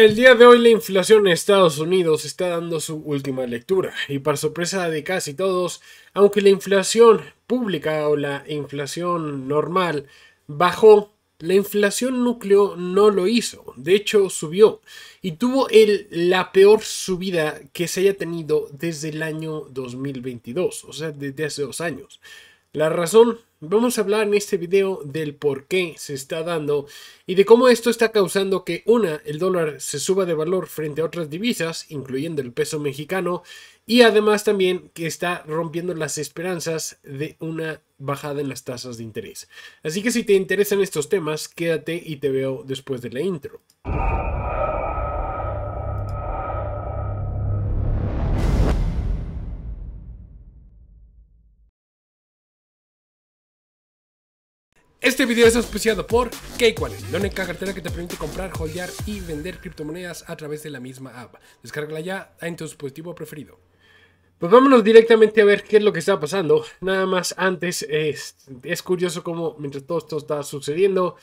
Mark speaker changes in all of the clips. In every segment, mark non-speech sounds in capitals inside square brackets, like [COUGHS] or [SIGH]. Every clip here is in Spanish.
Speaker 1: El día de hoy la inflación en Estados Unidos está dando su última lectura y para sorpresa de casi todos, aunque la inflación pública o la inflación normal bajó, la inflación núcleo no lo hizo, de hecho subió y tuvo la peor subida que se haya tenido desde el año 2022, o sea, desde hace dos años. La razón Vamos a hablar en este video del por qué se está dando y de cómo esto está causando que una, el dólar se suba de valor frente a otras divisas, incluyendo el peso mexicano, y además también que está rompiendo las esperanzas de una bajada en las tasas de interés. Así que si te interesan estos temas, quédate y te veo después de la intro. Este video es auspiciado por KCoin, la única cartera que te permite comprar, holdear y vender criptomonedas a través de la misma app. Descárgala ya en tu dispositivo preferido. Pues vámonos directamente a ver qué es lo que está pasando. Nada más antes, es, curioso cómo mientras todo esto está sucediendo,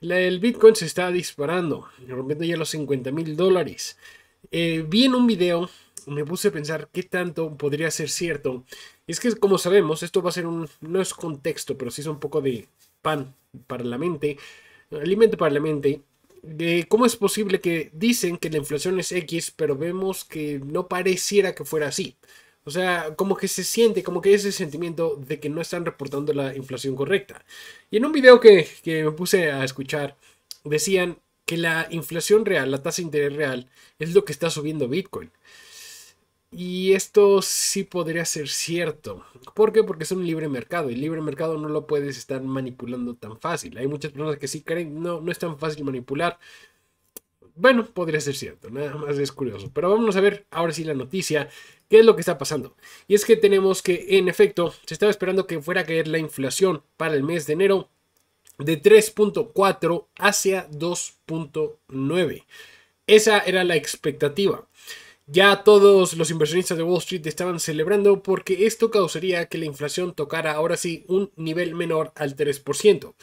Speaker 1: el Bitcoin se está disparando, rompiendo ya los 50 mil dólares. Eh, vi en un video, me puse a pensar qué tanto podría ser cierto. Es que como sabemos, esto va a ser un, no es contexto, pero sí es un poco de, pan para la mente, alimento para la mente, de cómo es posible que dicen que la inflación es X, pero vemos que no pareciera que fuera así. O sea, como que se siente, como que ese sentimiento de que no están reportando la inflación correcta. Y en un video que, que me puse a escuchar, decían que la inflación real, la tasa de interés real, es lo que está subiendo Bitcoin. Y esto sí podría ser cierto. ¿Por qué? Porque es un libre mercado. Y libre mercado no lo puedes estar manipulando tan fácil. Hay muchas personas que sí creen, no, no es tan fácil manipular. Bueno, podría ser cierto, nada más es curioso. Pero vamos a ver ahora sí la noticia, qué es lo que está pasando. Y es que tenemos que, en efecto, se estaba esperando que fuera a caer la inflación para el mes de enero de 3.4 hacia 2.9. Esa era la expectativa. Ya todos los inversionistas de Wall Street estaban celebrando porque esto causaría que la inflación tocara ahora sí un nivel menor al 3%.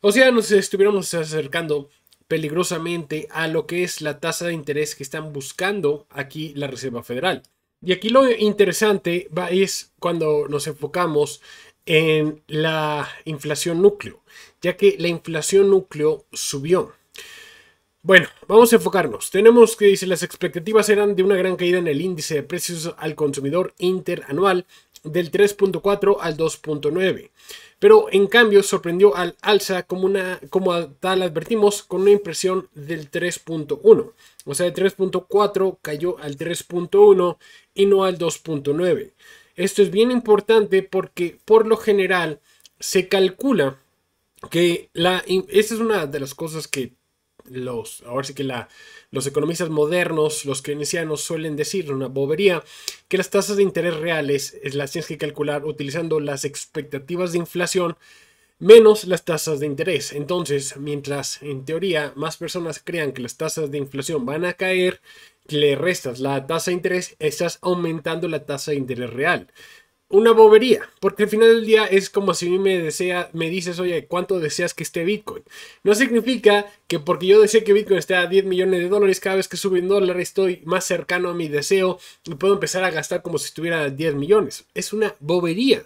Speaker 1: O sea, nos estuviéramos acercando peligrosamente a lo que es la tasa de interés que están buscando aquí la Reserva Federal. Y aquí lo interesante va, es cuando nos enfocamos en la inflación núcleo, ya que la inflación núcleo subió. Bueno, vamos a enfocarnos. Tenemos que dice las expectativas eran de una gran caída en el índice de precios al consumidor interanual del 3.4 al 2.9, pero en cambio sorprendió al alza como una como tal advertimos con una impresión del 3.1, o sea, de 3.4 cayó al 3.1 y no al 2.9. Esto es bien importante porque por lo general se calcula que la esta es una de las cosas que los, ahora sí que la, los economistas modernos, los keynesianos suelen decir una bobería, que las tasas de interés reales las tienes que calcular utilizando las expectativas de inflación menos las tasas de interés. Entonces, mientras en teoría más personas crean que las tasas de inflación van a caer, le restas la tasa de interés, estás aumentando la tasa de interés real una bobería, porque al final del día es como si me desea, me dices, oye, ¿cuánto deseas que esté Bitcoin? No significa que porque yo desee que Bitcoin esté a 10 millones de dólares, cada vez que sube un dólar estoy más cercano a mi deseo y puedo empezar a gastar como si estuviera a 10 millones. Es una bobería.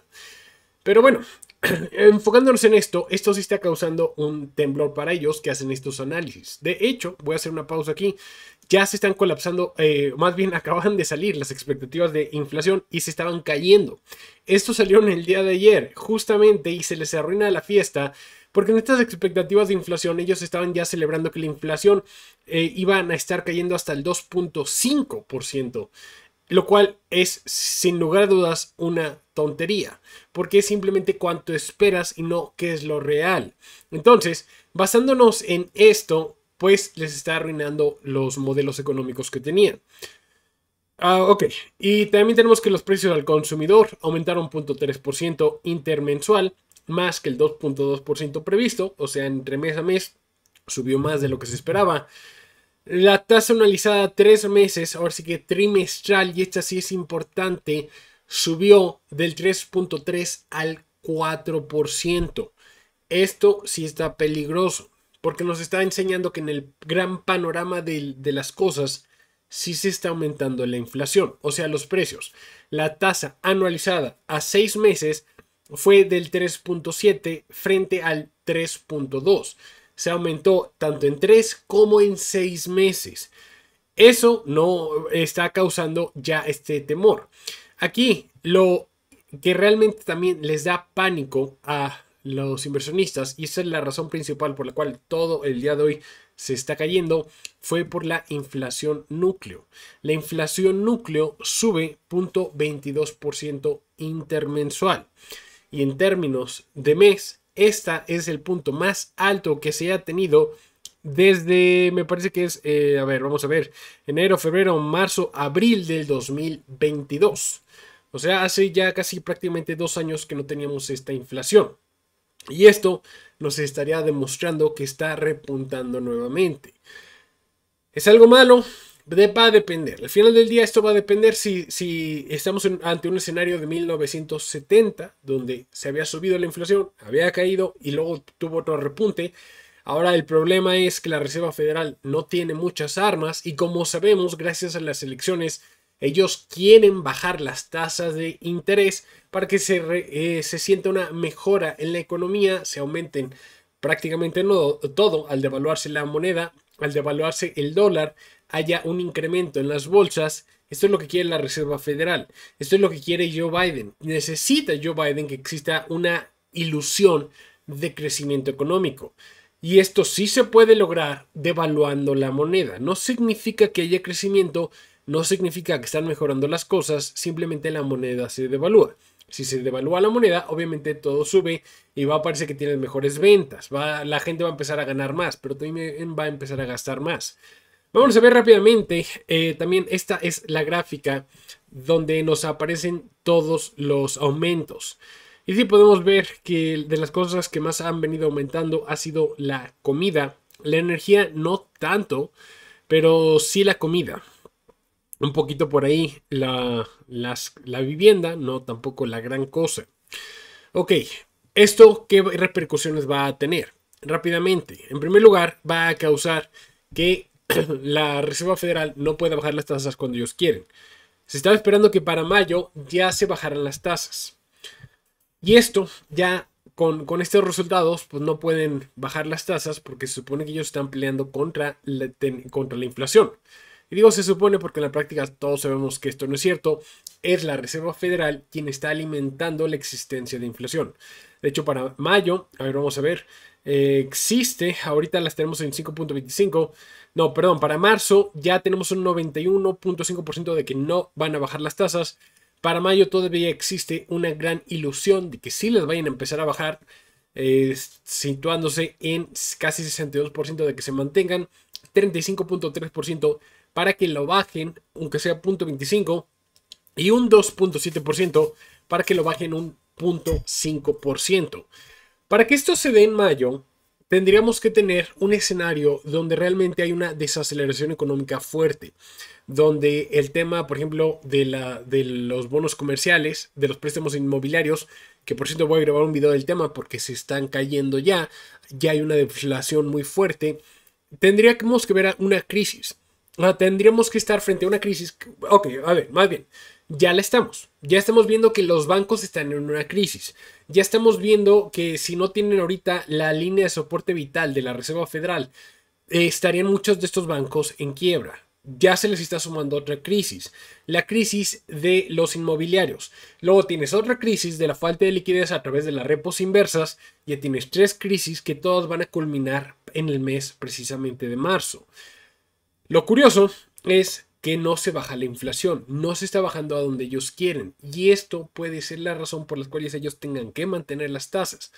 Speaker 1: Pero bueno, [CLEARS THROAT] Enfocándonos en esto, esto sí está causando un temblor para ellos que hacen estos análisis. De hecho, voy a hacer una pausa aquí. Ya se están colapsando, eh, más bien [LAUGHS] acaban de salir las expectativas de inflación y se estaban cayendo. Esto salió en el día de ayer, justamente, y se les arruina la fiesta porque en estas expectativas de inflación ellos estaban ya celebrando que la inflación iba eh, iban a estar cayendo hasta el 2.5%. Lo cual es sin lugar a dudas una tontería, porque es simplemente cuánto esperas y no qué es lo real. Entonces, basándonos en esto, pues les está arruinando los modelos económicos que tenían. Ah, ok, y también tenemos que los precios al consumidor aumentaron 0.3% intermensual, más que el 2.2% previsto, o sea, entre mes a mes subió más de lo que se esperaba. La tasa anualizada tres meses, ahora sí que trimestral, y esta sí es importante, subió del 3.3 al 4%. Esto sí está peligroso, porque nos está enseñando que en el gran panorama de, de las cosas, sí se está aumentando la inflación, o sea, los precios. La tasa anualizada a seis meses fue del 3.7 frente al 3.2 se aumentó tanto en tres como en seis meses. Eso no está causando ya este temor. Aquí lo que realmente también les da pánico a los inversionistas, y esa es la razón principal por la cual todo el día de hoy se está cayendo, fue por la inflación núcleo. La inflación núcleo sube 0.22% intermensual y en términos de mes este es el punto más alto que se ha tenido desde, me parece que es, eh, a ver, vamos a ver, enero, febrero, marzo, abril del 2022. O sea, hace ya casi prácticamente dos años que no teníamos esta inflación. Y esto nos estaría demostrando que está repuntando nuevamente. ¿Es algo malo? va a depender. Al final del día esto va a depender si, estamos ante un escenario de 1970, donde se había subido la inflación, había caído y luego tuvo otro repunte. Ahora el problema es que la Reserva Federal no tiene muchas armas y como sabemos, gracias a las elecciones, ellos quieren bajar las tasas de interés para que se, eh, sienta una mejora en la economía, se aumenten prácticamente todo al devaluarse la moneda, al devaluarse el dólar, haya un incremento en las bolsas. Esto es lo que quiere la Reserva Federal. Esto es lo que quiere Joe Biden. Necesita Joe Biden que exista una ilusión de crecimiento económico. Y esto sí se puede lograr devaluando la moneda. No significa que haya crecimiento, no significa que están mejorando las cosas, simplemente la moneda se devalúa. Si se devalúa la moneda, obviamente todo sube y va a parecer que tienen mejores ventas. Va, la gente va a empezar a ganar más, pero también va a empezar a gastar más. Vamos a ver rápidamente, eh, también esta es la gráfica donde nos aparecen todos los aumentos. Y sí podemos ver que de las cosas que más han venido aumentando ha sido la comida, la energía no tanto, pero sí la comida. Un poquito por ahí la, la vivienda, no tampoco la gran cosa. Ok, ¿esto qué repercusiones va a tener? Rápidamente, en primer lugar va a causar que [COUGHS] la Reserva Federal no puede bajar las tasas cuando ellos quieren. Se estaba esperando que para mayo ya se bajaran las tasas. Y esto ya con, estos resultados, pues no pueden bajar las tasas porque se supone que ellos están peleando contra contra la inflación. Y digo se supone porque en la práctica todos sabemos que esto no es cierto. Es la Reserva Federal quien está alimentando la existencia de inflación. De hecho, para mayo, a ver, vamos a ver, eh, existe. Ahorita las tenemos en 5.25. No, perdón, para marzo ya tenemos un 91.5% de que no van a bajar las tasas. Para mayo todavía existe una gran ilusión de que sí las vayan a empezar a bajar, eh, situándose en casi 62% de que se mantengan, 35.3% para que lo bajen, aunque sea 0.25%, y un 2.7% para que lo bajen un 0.5%. Para que esto se dé en mayo, tendríamos que tener un escenario donde realmente hay una desaceleración económica fuerte, donde el tema, por ejemplo, de, la, de los bonos comerciales, de los préstamos inmobiliarios, que por cierto voy a grabar un video del tema porque se están cayendo ya, ya hay una deflación muy fuerte, tendríamos que ver una crisis. tendríamos que estar frente a una crisis. Ok, a ver, más bien ya la estamos. Ya estamos viendo que los bancos están en una crisis. Ya estamos viendo que si no tienen ahorita la línea de soporte vital de la Reserva Federal, eh, estarían muchos de estos bancos en quiebra. Ya se les está sumando otra crisis, la crisis de los inmobiliarios. Luego tienes otra crisis de la falta de liquidez a través de las repos inversas. Ya tienes tres crisis que todas van a culminar en el mes precisamente de marzo. Lo curioso es que no se baja la inflación, no se está bajando a donde ellos quieren y esto puede ser la razón por la cual ellos tengan que mantener las tasas.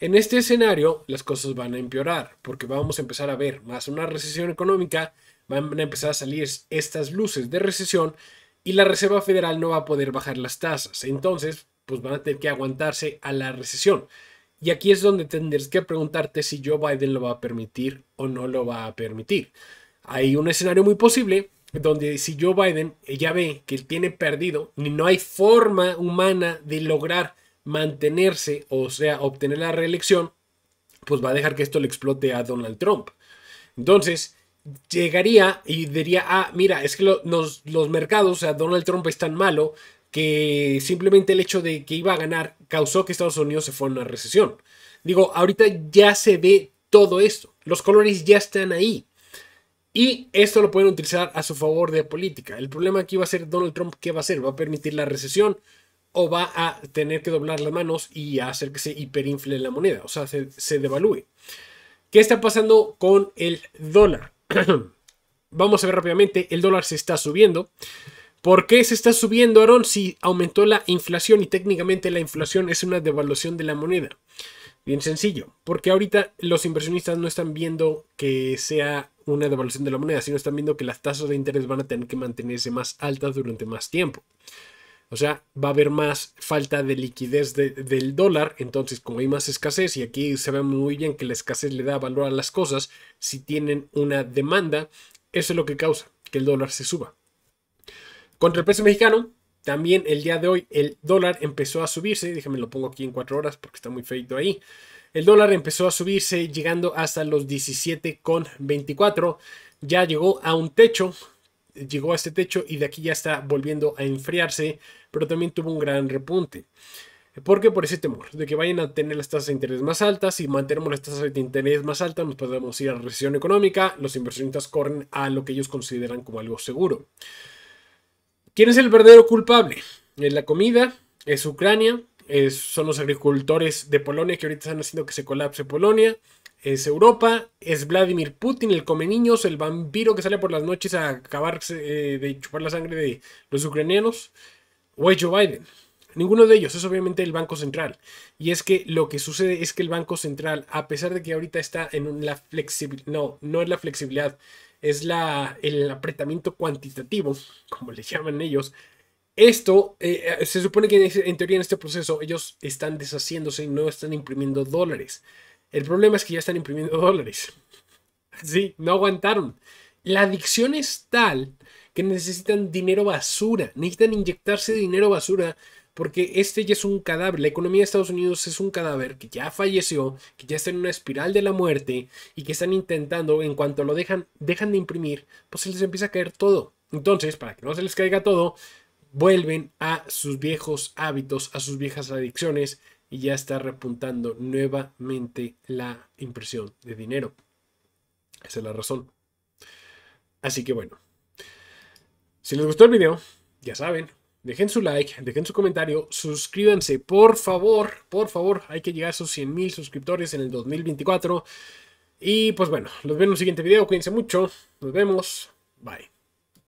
Speaker 1: En este escenario las cosas van a empeorar porque vamos a empezar a ver más una recesión económica, van a empezar a salir estas luces de recesión y la Reserva Federal no va a poder bajar las tasas. Entonces, pues van a tener que aguantarse a la recesión. Y aquí es donde tendrás que preguntarte si Joe Biden lo va a permitir o no lo va a permitir. Hay un escenario muy posible donde si Joe Biden eh, ya ve que tiene perdido, no hay forma humana de lograr mantenerse, o sea, obtener la reelección, pues va a dejar que esto le explote a Donald Trump. Entonces, llegaría y diría, ah, mira, es que los mercados, o sea, Donald Trump es tan malo que simplemente el hecho de que iba a ganar causó que Estados Unidos se fuera a una recesión. Digo, ahorita ya se ve todo esto, los colores ya están ahí. Y esto lo pueden utilizar a su favor de política. El problema aquí va a ser Donald Trump, ¿qué va a hacer? ¿Va a permitir la recesión? ¿O va a tener que doblar las manos y hacer que se hiperinfle la moneda? O sea, se, devalúe. ¿Qué está pasando con el dólar? [CLEARS THROAT] Vamos a ver rápidamente, el dólar se está subiendo. ¿Por qué se está subiendo, Aaron? Si aumentó la inflación y técnicamente la inflación es una devaluación de la moneda. Bien sencillo, porque ahorita los inversionistas no están viendo que sea una devaluación de la moneda, sino están viendo que las tasas de interés van a tener que mantenerse más altas durante más tiempo. O sea, va a haber más falta de liquidez del dólar, entonces como hay más escasez, y aquí se ve muy bien que la escasez le da valor a las cosas, si tienen una demanda, eso es lo que causa que el dólar se suba. Contra el peso mexicano, también el día de hoy el dólar empezó a subirse. Déjame lo pongo aquí en cuatro horas porque está muy feito ahí. El dólar empezó a subirse llegando hasta los 17,24. Ya llegó a un techo. Llegó a este techo y de aquí ya está volviendo a enfriarse. Pero también tuvo un gran repunte. ¿Por qué? Por ese temor de que vayan a tener las tasas de interés más altas. Si mantenemos las tasas de interés más altas, nos podemos ir a recesión económica. Los inversionistas corren a lo que ellos consideran como algo seguro. ¿Quién es el verdadero culpable? ¿Es la comida? ¿Es Ucrania? ¿Es, ¿Son los agricultores de Polonia que ahorita están haciendo que se colapse Polonia? ¿Es Europa? ¿Es Vladimir Putin, el come niños, el vampiro que sale por las noches a acabarse eh, de chupar la sangre de los ucranianos? ¿O es Joe Biden? Ninguno de ellos, es obviamente el Banco Central. Y es que lo que sucede es que el Banco Central, a pesar de que ahorita está en la flexibilidad, no, no es la flexibilidad, es la, el apretamiento cuantitativo, como le llaman ellos. Esto, eh, eh, se supone que en teoría en este proceso ellos están deshaciéndose y no están imprimiendo dólares. El problema es que ya están imprimiendo [LAUGHS] dólares. Sí, no aguantaron. La adicción es tal que necesitan dinero basura, necesitan inyectarse dinero basura porque este ya es un cadáver. La economía de Estados Unidos es un cadáver que ya falleció, que ya está en una espiral de la muerte y que están intentando, en cuanto lo dejan, dejan de imprimir, pues se les empieza a caer todo. Entonces, para que no se les caiga todo, vuelven a sus viejos hábitos, a sus viejas adicciones y ya está repuntando nuevamente la impresión de dinero. Esa es la razón. Así que bueno, si les gustó el video, ya saben, Dejen su like, dejen su comentario, suscríbanse, por favor, por favor. Hay que llegar a esos 100,000 suscriptores en el 2024. Y pues bueno, los veo en el siguiente video. Cuídense mucho. Nos vemos. Bye.